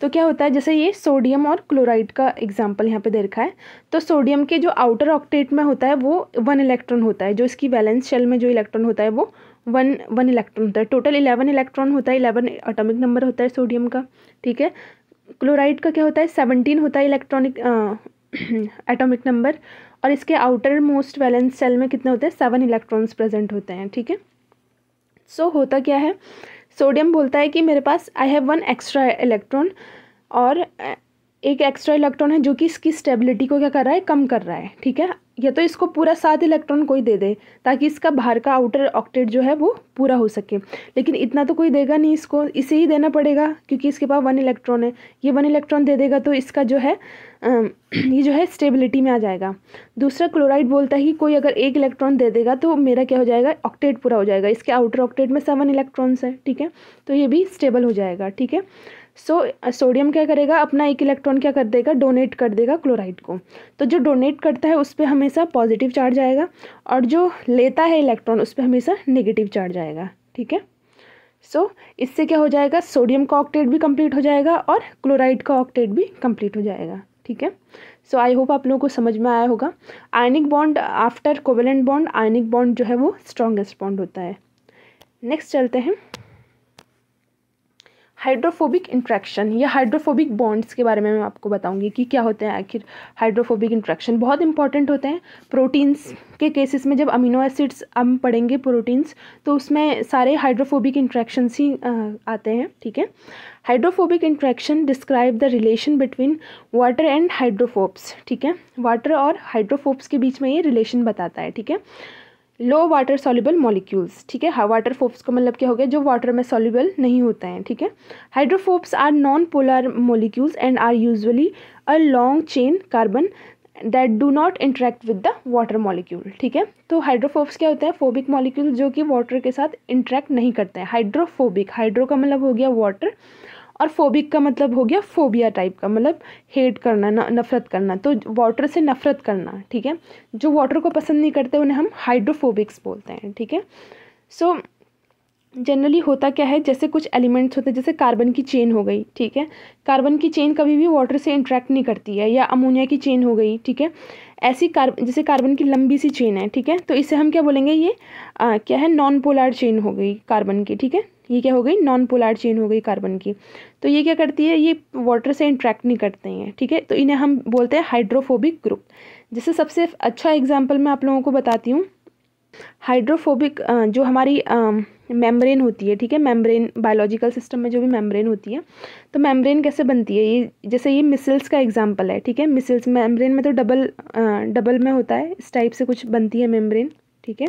तो क्या होता है जैसे ये सोडियम और क्लोराइड का एग्जाम्पल यहाँ पे दे रखा है तो सोडियम के जो आउटर ऑक्टेट में होता है वो वन इलेक्ट्रॉन होता है जो इसकी बैलेंस शेल में जो इलेक्ट्रॉन होता है वो वन वन इलेक्ट्रॉन होता है टोटल इलेवन इलेक्ट्रॉन होता है इलेवन अटोमिक नंबर होता है सोडियम का ठीक है क्लोराइड का क्या होता है सेवनटीन होता है इलेक्ट्रॉनिक एटॉमिक नंबर और इसके आउटर मोस्ट वैलेंस सेल में कितने होते हैं सेवन इलेक्ट्रॉन्स प्रेजेंट होते हैं ठीक है सो so, होता क्या है सोडियम बोलता है कि मेरे पास I have one extra electron और एक एक्स्ट्रा इलेक्ट्रॉन है जो कि इसकी स्टेबिलिटी को क्या कर रहा है कम कर रहा है ठीक है या तो इसको पूरा सात इलेक्ट्रॉन कोई दे दे ताकि इसका बाहर का आउटर ऑक्टेट जो है वो पूरा हो सके लेकिन इतना तो कोई देगा नहीं इसको इसे ही देना पड़ेगा क्योंकि इसके पास वन इलेक्ट्रॉन है ये वन इलेक्ट्रॉन दे देगा तो इसका जो है [CLEARS THROAT] ये जो है स्टेबिलिटी में आ जाएगा दूसरा क्लोराइड बोलता है कि कोई अगर एक इलेक्ट्रॉन दे देगा तो मेरा क्या हो जाएगा ऑक्टेट पूरा हो जाएगा इसके आउटर ऑक्टेट में सेवन इलेक्ट्रॉन्स है ठीक है तो ये भी स्टेबल हो जाएगा ठीक है सो सोडियम क्या करेगा अपना एक इलेक्ट्रॉन क्या कर देगा डोनेट कर देगा क्लोराइड को तो जो डोनेट करता है उस पर हमेशा पॉजिटिव चार्ज आएगा और जो लेता है इलेक्ट्रॉन उस पर हमेशा नेगेटिव चार्ज आएगा ठीक है सो so, इससे क्या हो जाएगा सोडियम का ऑक्टेट भी कंप्लीट हो जाएगा और क्लोराइड का ऑक्टेट भी कंप्लीट हो जाएगा ठीक है सो आई होप आप लोगों को समझ में आया होगा ionic bond after covalent bond ionic bond जो है वो स्ट्रॉन्गेस्ट बॉन्ड होता है नेक्स्ट चलते हैं हाइड्रोफोबिक इंट्रैक्शन या हाइड्रोफोबिक बॉन्ड्स के बारे में मैं आपको बताऊंगी कि क्या होते हैं आखिर हाइड्रोफोबिक इंट्रैक्शन बहुत इंपॉर्टेंट होते हैं प्रोटीन्स के केसेस में जब अमीनो एसिड्स हम पढ़ेंगे प्रोटीन्स तो उसमें सारे हाइड्रोफोबिक इंट्रैक्शंस ही आते हैं ठीक है hydrophobic interaction describe the relation between water and hydrophobes ठीक है वाटर और हाइड्रोफोब्स के बीच में ये रिलेशन बताता है ठीक है लो वाटर सॉल्यूबल मॉलिक्यूल्स ठीक है वाटर फोप्स का मतलब क्या हो गया जो वाटर में सॉल्यूबल नहीं होते हैं ठीक है hydrophobes are non polar molecules and are usually a long chain carbon that do not interact with the water molecule ठीक है तो हाइड्रोफोब्स क्या होते हैं फोबिक मॉलिक्यूल जो कि वाटर के साथ इंटरेक्ट नहीं करते हैं हाइड्रोफोबिक हाइड्रो का मतलब हो गया वाटर और फोबिक का मतलब हो गया फोबिया टाइप का मतलब हेट करना नफरत करना तो वाटर से नफरत करना ठीक है जो वाटर को पसंद नहीं करते उन्हें हम हाइड्रोफोबिक्स बोलते हैं ठीक है सो जनरली होता क्या है जैसे कुछ एलिमेंट्स होते हैं जैसे कार्बन की चेन हो गई ठीक है कार्बन की चेन कभी भी वाटर से इंट्रैक्ट नहीं करती है या अमोनिया की चेन हो गई ठीक है ऐसी कार्बन जैसे कार्बन की लंबी सी चेन है ठीक है तो इसे हम क्या बोलेंगे ये आ, क्या है नॉन पोलार चेन हो गई कार्बन की ठीक है ये क्या हो गई नॉन पोलार चेन हो गई कार्बन की तो ये क्या करती है ये वाटर से इंट्रैक्ट नहीं करते हैं ठीक है तो इन्हें हम बोलते हैं हाइड्रोफोबिक ग्रुप जैसे सबसे अच्छा एग्जाम्पल मैं आप लोगों को बताती हूँ हाइड्रोफोबिक जो हमारी मेम्ब्रेन होती है ठीक है मेम्ब्रेन बायोलॉजिकल सिस्टम में जो भी मेम्ब्रेन होती है तो मेम्ब्रेन कैसे बनती है ये जैसे ये मिसल्स का एग्जांपल है ठीक है मिसल्स मेम्ब्रेन में तो डबल डबल में होता है इस टाइप से कुछ बनती है मेम्ब्रेन ठीक है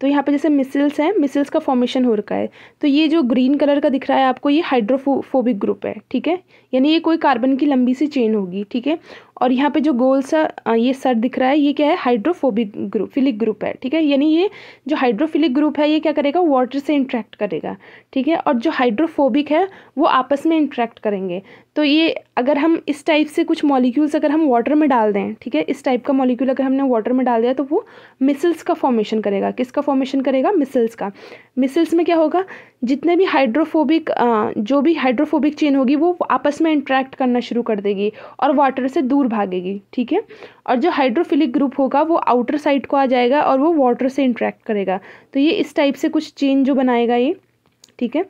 तो यहाँ पे जैसे मिसल्स हैं मिसल्स का फॉर्मेशन हो रखा है तो ये जो ग्रीन कलर का दिख रहा है आपको ये हाइड्रोफोबिक ग्रुप है ठीक है यानी ये कोई कार्बन की लंबी सी चेन होगी ठीक है और यहाँ पे जो गोल सा ये सर दिख रहा है ये क्या है हाइड्रोफोबिक ग्रुप फिलिक ग्रुप है ठीक है यानी ये जो हाइड्रोफिलिक ग्रुप है ये क्या करेगा वाटर से इंट्रैक्ट करेगा ठीक है और जो हाइड्रोफोबिक है वो आपस में इंट्रैक्ट करेंगे तो ये अगर हम इस टाइप से कुछ मॉलिक्यूल्स अगर हम वाटर में डाल दें ठीक है इस टाइप का मॉलिक्यूल अगर हमने वाटर में डाल दिया तो वो मिसल्स का फॉर्मेशन करेगा किसका फॉर्मेशन करेगा मिसल्स का मिसल्स में क्या होगा जितने भी हाइड्रोफोबिक जो भी हाइड्रोफोबिक चेन होगी वो आपस में इंट्रैक्ट करना शुरू कर देगी और वाटर से दूर भागेगी ठीक है और जो हाइड्रोफिलिक ग्रुप होगा वो आउटर साइड को आ जाएगा और वो वाटर से इंट्रैक्ट करेगा तो ये इस टाइप से कुछ चेन जो बनाएगा ये ठीक है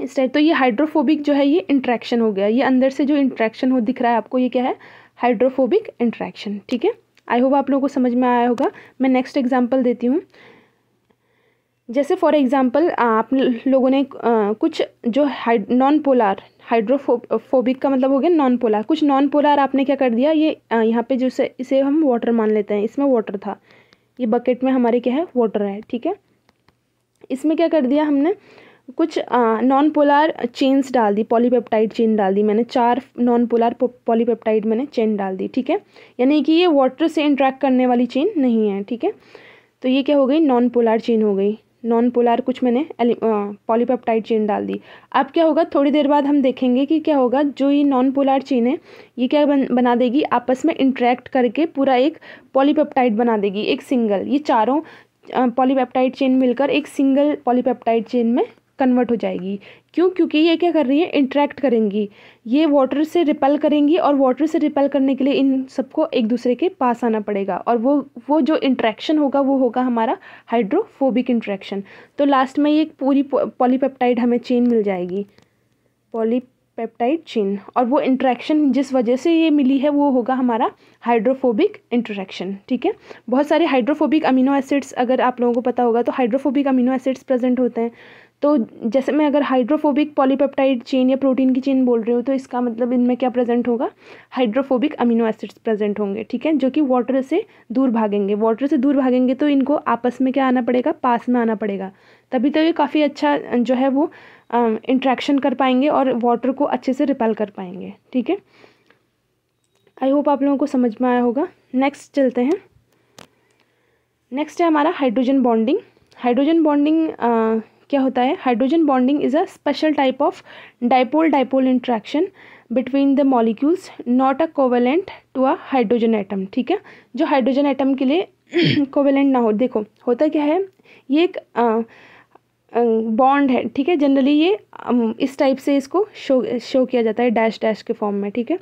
इस टाइप तो ये हाइड्रोफोबिक जो है ये इंट्रैक्शन हो गया ये अंदर से जो इंट्रैक्शन हो दिख रहा है आपको ये क्या है हाइड्रोफोबिक इंट्रैक्शन ठीक है आई होप आप लोगों को समझ में आया होगा मैं नेक्स्ट एग्जाम्पल देती हूँ जैसे फॉर एग्ज़ाम्पल आप लोगों ने कुछ जो हाइड नॉन पोलार हाइड्रोफोबिक का मतलब हो गया नॉन पोलार कुछ नॉन पोलार आपने क्या कर दिया ये यहाँ पे जो से, इसे हम वाटर मान लेते हैं इसमें वाटर था ये बकेट में हमारे क्या है वाटर है ठीक है इसमें क्या कर दिया हमने कुछ नॉन पोलार चेन्स डाल दी पॉलीपेप्टाइड चेन डाल दी मैंने चार नॉन पोलार पॉलीपेप्टाइड मैंने चेन डाल दी ठीक है यानी कि ये वाटर से इंट्रैक्ट करने वाली चेन नहीं है ठीक है तो ये क्या हो गई नॉन पोलार चेन हो गई नॉन पोलार कुछ मैंने पॉलीपेप्टाइड चेन डाल दी अब क्या होगा थोड़ी देर बाद हम देखेंगे कि क्या होगा जो ये नॉन पोलार चेन है ये क्या बन, बना देगी आपस में इंट्रैक्ट करके पूरा एक पॉलीपेप्टाइड बना देगी एक सिंगल ये चारों पॉलीपेप्टाइड चेन मिलकर एक सिंगल पॉलीपेप्टाइड चेन में कन्वर्ट हो जाएगी क्यों क्योंकि ये क्या कर रही है इंट्रैक्ट करेंगी ये वाटर से रिपेल करेंगी और वाटर से रिपेल करने के लिए इन सबको एक दूसरे के पास आना पड़ेगा और वो वो जो इंट्रैक्शन होगा वो होगा हमारा हाइड्रोफोबिक इंट्रैक्शन तो लास्ट में ये एक पूरी पॉलीपेप्टाइड हमें चेन मिल जाएगी पॉली पेप्टाइड चेन और वो इंट्रैक्शन जिस वजह से ये मिली है वो होगा हमारा हाइड्रोफोबिक इंट्रैक्शन ठीक है बहुत सारे हाइड्रोफोबिक अमीनो एसिड्स अगर आप लोगों को पता होगा तो हाइड्रोफोबिक अमीनो एसिड्स प्रेजेंट होते हैं तो जैसे मैं अगर हाइड्रोफोबिक पॉलीपेप्टाइड चेन या प्रोटीन की चेन बोल रही हूँ तो इसका मतलब इनमें क्या प्रेजेंट होगा हाइड्रोफोबिक अमीनो एसिड्स प्रेजेंट होंगे ठीक है जो कि वाटर से दूर भागेंगे वाटर से दूर भागेंगे तो इनको आपस में क्या आना पड़ेगा पास में आना पड़ेगा तभी तो ये काफ़ी अच्छा जो है वो इंट्रैक्शन कर पाएंगे और वाटर को अच्छे से रिपेल कर पाएंगे ठीक है आई होप आप लोगों को समझ में आया होगा नेक्स्ट चलते हैं नेक्स्ट है हमारा हाइड्रोजन बॉन्डिंग हाइड्रोजन बॉन्डिंग क्या होता है hydrogen bonding is a special type of dipole dipole interaction between the molecules not a covalent to a hydrogen atom ठीक है जो हाइड्रोजन एटम के लिए कोवेलेंट [CLEARS THROAT] ना हो देखो होता क्या है ये एक बॉन्ड है ठीक है जनरली ये इस टाइप से इसको शो शो किया जाता है डैश डैश के फॉर्म में ठीक है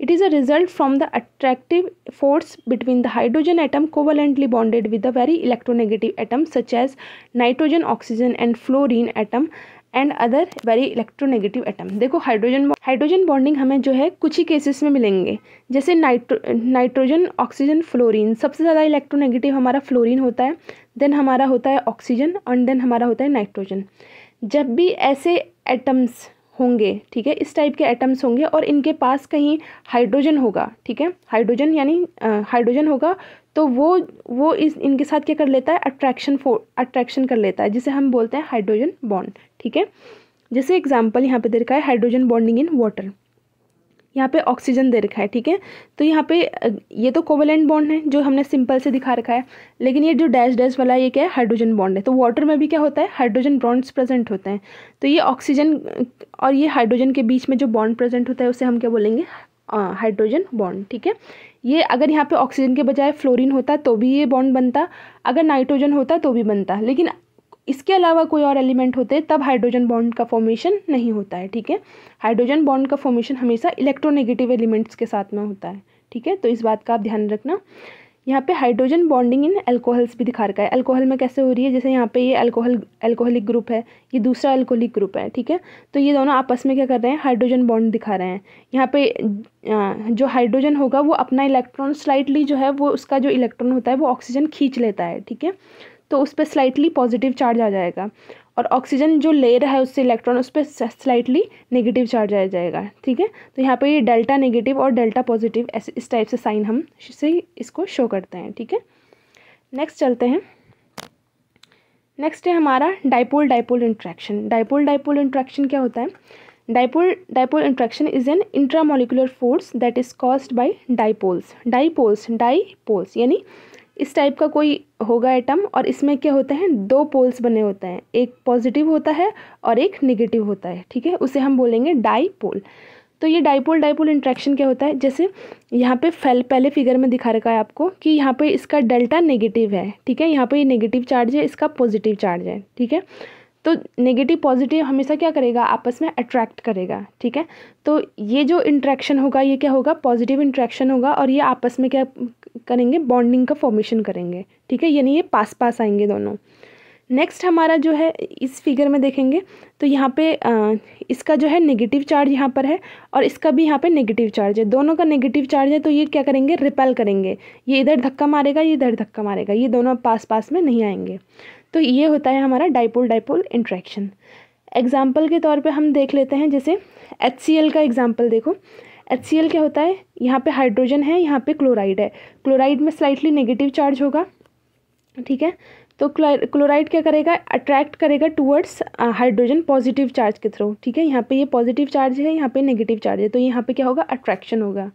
it is a result from the attractive force between the hydrogen atom covalently bonded with the very electronegative atom such as nitrogen oxygen and fluorine atom and other very electronegative atom देखो hydrogen hydrogen bonding हमें जो है कुछ ही cases में मिलेंगे जैसे nitro nitrogen oxygen fluorine सबसे ज़्यादा इलेक्ट्रोनेगेटिव हमारा फ्लोरिन होता है देन हमारा होता है ऑक्सीजन एंड देन हमारा होता है नाइट्रोजन जब भी ऐसे एटम्स होंगे ठीक है इस टाइप के एटम्स होंगे और इनके पास कहीं हाइड्रोजन होगा ठीक है हाइड्रोजन यानी हाइड्रोजन होगा तो वो वो इस इनके साथ क्या कर लेता है अट्रैक्शन फो अट्रैक्शन कर लेता है जिसे हम बोलते हैं हाइड्रोजन बॉन्ड ठीक है जैसे एग्जाम्पल यहाँ पे दे रखा है हाइड्रोजन बॉन्डिंग इन वाटर यहाँ पे ऑक्सीजन दे रखा है ठीक है तो यहाँ पे ये तो कोवेलेंट बॉन्ड है जो हमने सिंपल से दिखा रखा है लेकिन ये जो डैश डैश वाला ये क्या है हाइड्रोजन बॉन्ड है तो वाटर में भी क्या होता है हाइड्रोजन बॉन्ड्स प्रेजेंट होते हैं तो ये ऑक्सीजन और ये हाइड्रोजन के बीच में जो बॉन्ड प्रेजेंट होता है उसे हम क्या बोलेंगे हाइड्रोजन बॉन्ड ठीक है ये अगर यहाँ पे ऑक्सीजन के बजाय फ्लोरीन होता तो भी ये बॉन्ड बनता अगर नाइट्रोजन होता तो भी बनता लेकिन इसके अलावा कोई और एलिमेंट होते हैं तब हाइड्रोजन बॉन्ड का फॉर्मेशन नहीं होता है ठीक है हाइड्रोजन बॉन्ड का फॉर्मेशन हमेशा इलेक्ट्रोनेगेटिव एलिमेंट्स के साथ में होता है ठीक है तो इस बात का आप ध्यान रखना यहाँ पे हाइड्रोजन बॉन्डिंग इन एल्कोहल्स भी दिखा रखा है एल्कोहल में कैसे हो रही है जैसे यहाँ पे ये अल्कोहल एल्कोहलिक ग्रुप है ये दूसरा एल्कोहलिक ग्रुप है ठीक है तो ये दोनों आपस में क्या कर रहे हैं हाइड्रोजन बॉन्ड दिखा रहे हैं यहाँ पे जो हाइड्रोजन होगा वो अपना इलेक्ट्रॉन स्लाइटली जो है वो उसका जो इलेक्ट्रॉन होता है वो ऑक्सीजन खींच लेता है ठीक है तो उस पर स्लाइटली पॉजिटिव चार्ज आ जाएगा और ऑक्सीजन जो ले रहा है उससे इलेक्ट्रॉन उस पर स्लाइटली नेगेटिव चार्ज आ जाएगा ठीक है तो यहाँ पर ये डेल्टा नेगेटिव और डेल्टा पॉजिटिव ऐसे इस टाइप से साइन हम से इसको शो करते हैं ठीक है नेक्स्ट चलते हैं नेक्स्ट है हमारा dipole dipole interaction dipole dipole interaction क्या होता है dipole dipole interaction is an intramolecular force that is caused by dipoles dipoles dipoles यानी इस टाइप का कोई होगा एटम और इसमें क्या होते हैं दो पोल्स बने होते हैं एक पॉजिटिव होता है और एक नेगेटिव होता है ठीक है उसे हम बोलेंगे डाईपोल तो ये डाईपोल डाईपोल इंट्रैक्शन क्या होता है जैसे यहाँ पे फैल पहले फिगर में दिखा रखा है आपको कि यहाँ पे इसका डेल्टा नेगेटिव है ठीक है यहाँ पे ये नेगेटिव चार्ज है इसका पॉजिटिव चार्ज है ठीक है तो नेगेटिव पॉजिटिव हमेशा क्या करेगा आपस में अट्रैक्ट करेगा ठीक है तो ये जो इंट्रैक्शन होगा ये क्या होगा पॉजिटिव इंट्रैक्शन होगा और ये आपस में क्या करेंगे बॉन्डिंग का फॉर्मेशन करेंगे ठीक है यानी ये पास पास आएंगे दोनों नेक्स्ट हमारा जो है इस फिगर में देखेंगे तो यहाँ पे आ, इसका जो है नेगेटिव चार्ज यहाँ पर है और इसका भी यहाँ पे नेगेटिव चार्ज है दोनों का नेगेटिव चार्ज है तो ये क्या करेंगे रिपेल करेंगे ये इधर धक्का मारेगा ये इधर धक्का मारेगा ये दोनों पास पास में नहीं आएंगे तो ये होता है हमारा डाइपोल डाइपोल इंट्रैक्शन एग्ज़ाम्पल के तौर पे हम देख लेते हैं जैसे एच का एग्ज़ाम्पल देखो एच क्या होता है यहाँ पे हाइड्रोजन है यहाँ पे क्लोराइड है क्लोराइड में स्लाइटली नेगेटिव चार्ज होगा ठीक है तो क्लोराइड क्या करेगा अट्रैक्ट करेगा टूवर्ड्स हाइड्रोजन पॉजिटिव चार्ज के थ्रू ठीक है यहाँ पे ये पॉजिटिव चार्ज है यहाँ पे नेगेटिव चार्ज है तो यहाँ पे क्या होगा अट्रैक्शन होगा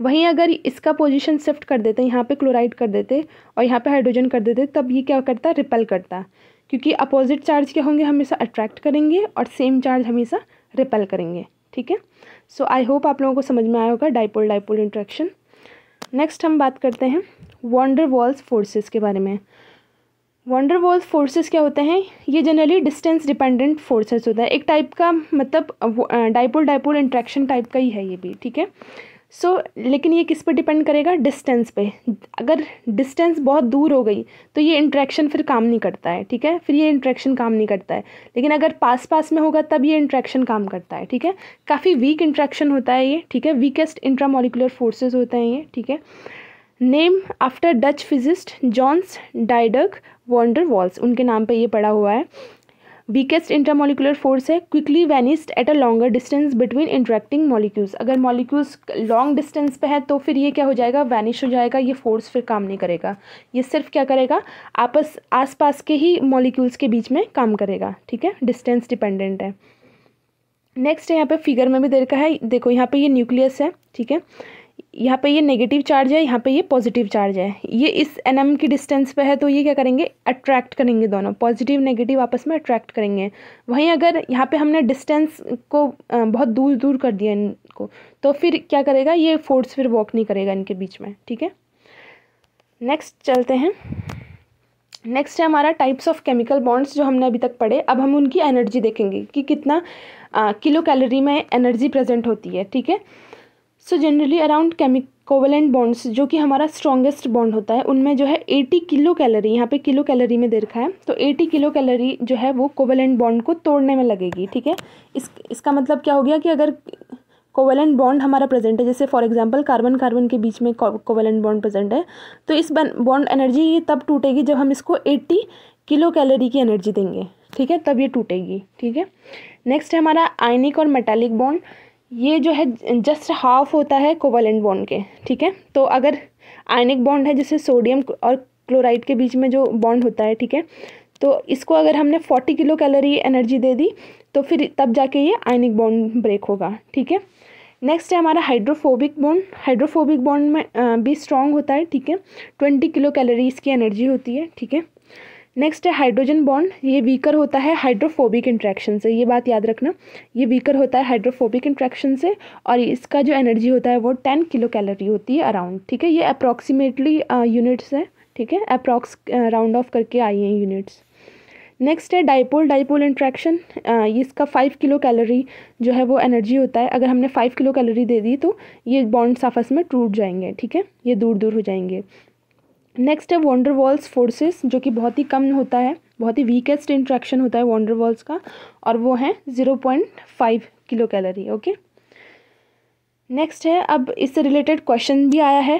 वहीं अगर इसका पोजीशन शिफ्ट कर देते यहाँ पे क्लोराइड कर देते और यहाँ पे हाइड्रोजन कर देते तब ये क्या करता रिपेल करता क्योंकि अपोजिट चार्ज क्या होंगे हमेशा अट्रैक्ट करेंगे और सेम चार्ज हमेशा रिपेल करेंगे ठीक है सो आई होप आप लोगों को समझ में आया होगा डाइपोल डाइपोल इंट्रैक्शन नेक्स्ट हम बात करते हैं वॉन्डर वॉल्स फोर्सेस के बारे में वॉन्डर वॉल्स फोर्सेस क्या होते हैं ये जनरली डिस्टेंस डिपेंडेंट फोर्सेस होता है एक टाइप का मतलब डाइपोल डाइपोल इंट्रैक्शन टाइप का ही है ये भी ठीक है सो so, लेकिन ये किस पर डिपेंड करेगा डिस्टेंस पे अगर डिस्टेंस बहुत दूर हो गई तो ये इंट्रैक्शन फिर काम नहीं करता है ठीक है फिर ये इंट्रैक्शन काम नहीं करता है लेकिन अगर पास पास में होगा तब ये इंट्रैक्शन काम करता है ठीक है काफ़ी वीक इंट्रैक्शन होता है ये ठीक है वीकेस्ट इंट्रामोलिकुलर फोर्सेज होते हैं ये ठीक है name after Dutch physicist Johannes Diderik van der Waals उनके नाम पर ये पड़ा हुआ है वीकेस्ट इंटरमोलिकुलर फोर्स है quickly vanished at a longer distance between interacting molecules अगर मॉलिक्यूल्स लॉन्ग डिस्टेंस पे है तो फिर ये क्या हो जाएगा वैनिश हो जाएगा ये फोर्स फिर काम नहीं करेगा ये सिर्फ क्या करेगा आपस आसपास के ही मॉलिक्यूल्स के बीच में काम करेगा ठीक है डिस्टेंस डिपेंडेंट है नेक्स्ट है यहाँ पे फिगर में भी देखा है देखो यहाँ पे ये न्यूक्लियस है ठीक है यहाँ पे ये नेगेटिव चार्ज है यहाँ पे ये पॉजिटिव चार्ज है ये इस एन की डिस्टेंस पे है तो ये क्या करेंगे अट्रैक्ट करेंगे दोनों पॉजिटिव नेगेटिव आपस में अट्रैक्ट करेंगे वहीं अगर यहाँ पे हमने डिस्टेंस को बहुत दूर दूर कर दिया इनको तो फिर क्या करेगा ये फोर्स फिर वॉक नहीं करेगा इनके बीच में ठीक है नेक्स्ट चलते हैं नेक्स्ट है हमारा टाइप्स ऑफ केमिकल बॉन्ड्स जो हमने अभी तक पढ़े अब हम उनकी एनर्जी देखेंगे कि कितना किलो कैलोरी में एनर्जी प्रेजेंट होती है ठीक है सो जनरली अराउंड केमिक कोवलेंट बॉन्ड्स जो कि हमारा स्ट्रॉन्गेस्ट बॉन्ड होता है उनमें जो है एटी किलो कैलोरी यहाँ पे किलो कैलोरी में दे रखा है तो एटी किलो कैलोरी जो है वो कोवलेंट बॉन्ड को तोड़ने में लगेगी ठीक है इस इसका मतलब क्या हो गया कि अगर कोवलेंट बॉन्ड हमारा प्रेजेंट है जैसे फॉर एग्जांपल कार्बन कार्बन के बीच में कोवलेंट बॉन्ड प्रेजेंट है तो इस बॉन्ड एनर्जी ये तब टूटेगी जब हम इसको एट्टी किलो कैलोरी की एनर्जी देंगे ठीक है तब ये टूटेगी ठीक है नेक्स्ट है हमारा आयनिक और मेटालिक बॉन्ड ये जो है जस्ट हाफ होता है कोवलेंट बॉन्ड के ठीक है तो अगर आयनिक बॉन्ड है जैसे सोडियम और क्लोराइड के बीच में जो बॉन्ड होता है ठीक है तो इसको अगर हमने फोर्टी किलो कैलोरी एनर्जी दे दी तो फिर तब जाके ये आयनिक बॉन्ड ब्रेक होगा ठीक है नेक्स्ट है हमारा हाइड्रोफोबिक बॉन्ड हाइड्रोफोबिक बॉन्ड में आ, भी स्ट्रॉन्ग होता है ठीक है ट्वेंटी किलो कैलोरीज की एनर्जी होती है ठीक है नेक्स्ट है हाइड्रोजन बॉन्ड ये वीकर होता है हाइड्रोफोबिक इंट्रैक्शन से ये बात याद रखना ये वीकर होता है हाइड्रोफोबिक इंट्रैक्शन से और इसका जो एनर्जी होता है वो टेन किलो कैलोरी होती है अराउंड ठीक है ये अप्रॉक्सीमेटली यूनिट्स है ठीक है अप्रॉक्स राउंड ऑफ करके आई हैं यूनिट्स नेक्स्ट है डाइपोल डाइपोल इंट्रैक्शन इसका फाइव किलो कैलोरी जो है वो एनर्जी होता है अगर हमने फाइव किलो कैलोरी दे दी तो ये बॉन्ड्स आपस में टूट जाएंगे ठीक है ये दूर दूर हो जाएंगे नेक्स्ट है वॉन्डरवॉल्स फोर्सेस जो कि बहुत ही कम होता है बहुत ही वीकेस्ट इंट्रैक्शन होता है वॉन्डरवॉल्स का और वो है zero point five kilo calorie okay next है अब इससे रिलेटेड क्वेश्चन भी आया है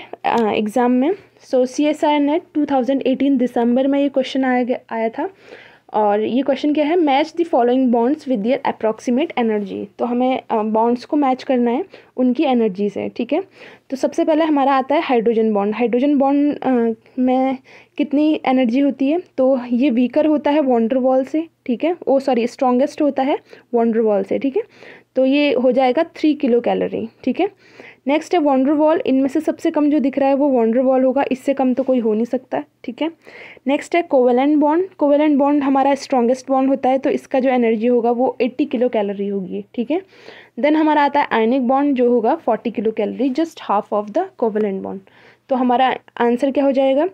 एग्ज़ाम में so C S I NET two thousand eighteen दिसंबर में ये क्वेश्चन आया आया था और ये क्वेश्चन क्या है match the following bonds with their approximate energy तो हमें बॉन्ड्स को मैच करना है उनकी एनर्जी से ठीक है तो सबसे पहले हमारा आता है हाइड्रोजन बॉन्ड हाइड्रोजन बॉन्ड में कितनी एनर्जी होती है तो ये वीकर होता है वॉन्डर वॉल से ठीक है ओ सॉरी स्ट्रॉन्गेस्ट होता है वॉन्डर वॉल से ठीक है तो ये हो जाएगा थ्री किलो कैलोरी ठीक है नेक्स्ट है वॉन्डर वॉल इनमें से सबसे कम जो दिख रहा है वो वॉन्डर वॉल होगा इससे कम तो कोई हो नहीं सकता ठीक है नेक्स्ट है कोवेलेंट बॉन्ड कोवेलेंट बॉन्ड हमारा स्ट्रॉन्गेस्ट बॉन्ड होता है तो इसका जो एनर्जी होगा वो एट्टी किलो कैलोरी होगी ठीक है देन हमारा आता है आयनिक बॉन्ड जो होगा forty kilo calorie just half of the covalent bond तो हमारा आंसर क्या हो जाएगा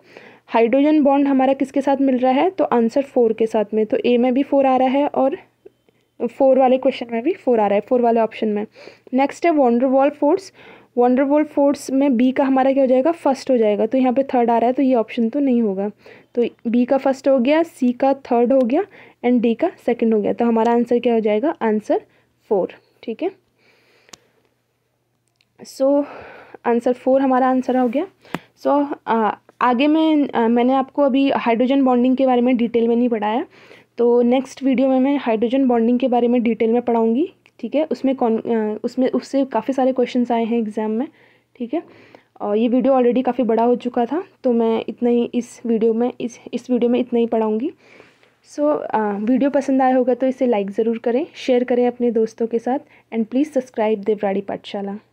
हाइड्रोजन बॉन्ड हमारा किसके साथ मिल रहा है तो आंसर फोर के साथ में तो ए में भी फोर आ रहा है और फोर वाले क्वेश्चन में भी फोर आ रहा है फोर वाले ऑप्शन में नेक्स्ट है van der Waals force van der Waals force में बी का हमारा क्या हो जाएगा फर्स्ट हो जाएगा तो यहाँ पे थर्ड आ रहा है तो ये ऑप्शन तो नहीं होगा तो बी का फर्स्ट हो गया सी का थर्ड हो गया एंड डी का सेकंड हो गया तो हमारा आंसर क्या हो जाएगा आंसर फोर ठीक है सो आंसर फोर हमारा आंसर हो गया सो so, आगे मैं आ, मैंने आपको अभी हाइड्रोजन बॉन्डिंग के बारे में डिटेल में नहीं पढ़ाया तो नेक्स्ट वीडियो में मैं हाइड्रोजन बॉन्डिंग के बारे में डिटेल में पढ़ाऊँगी ठीक है उसमें कौन उसमें उससे काफ़ी सारे क्वेश्चन आए हैं एग्ज़ाम में ठीक है और ये वीडियो ऑलरेडी काफ़ी बड़ा हो चुका था तो मैं इतना ही इस वीडियो में इस इस वीडियो में इतना ही पढ़ाऊँगी सो so, वीडियो पसंद आया होगा तो इसे लाइक ज़रूर करें शेयर करें अपने दोस्तों के साथ एंड प्लीज़ सब्सक्राइब देवराड़ी पाठशाला